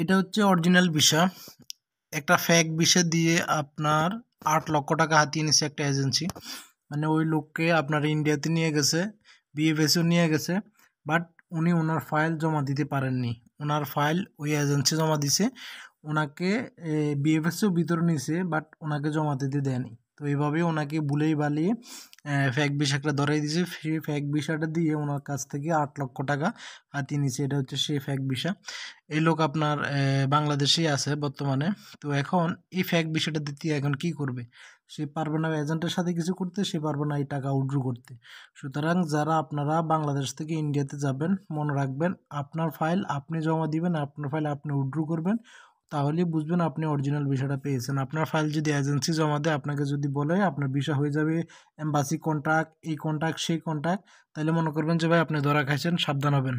এটা হচ্ছে original visa একটা ফ্যাক ভিসা দিয়ে আপনার আট লক্ষ টাকা হাতিয়ে নিছে একটা এজেন্সি মানে ওই লোককে আপনার ইন্ডিয়াতে নিয়ে গেছে বিএফএসও নিয়ে গেছে বাট উনি ওনার ফাইল জমা দিতে পারেননি ওনার ফাইল ওই এজেন্সি জমা দিছে ওনাকে বিএফএসও ভিতরে নিছে বাট ওনাকে জমা দিতে দেয়নি তো এইভাবে ওনাকে বুলেই বালিয়ে ফ্যাক বিষাকটা ধরাই দিয়েছে সেই ফ্যাক বিষাটা দিয়ে ওনার কাছ থেকে আট লক্ষ টাকা হাতিয়ে নিয়েছে এটা হচ্ছে সেই ফ্যাক বিষা এই লোক আপনার বাংলাদেশেই আছে বর্তমানে তো এখন এই ফ্যাক বিষাটা দিতে এখন কি করবে সে পারবে না এজেন্টের সাথে কিছু করতে সে পারবে না এই টাকা উড্রু করতে সুতরাং যারা আপনারা বাংলাদেশ থেকে ইন্ডিয়াতে যাবেন মনে রাখবেন আপনার ফাইল আপনি জমা দিবেন আপনার ফাইল আপনি উড্রু করবেন তাহলে বুঝবেন আপনি অরিজিনাল ভিসাটা পেয়েছেন আপনার ফাইল যদি এজেন্সি জমা দেয় আপনাকে যদি বলে আপনার ভিসা হয়ে যাবে এম্বাসি কন্ট্রাক্ট এই কন্ট্রাক্ট সেই কন্ট্রাক্ট তাহলে মনে করবেন যে ভাই আপনি ধরা খাইছেন সাবধান হবেন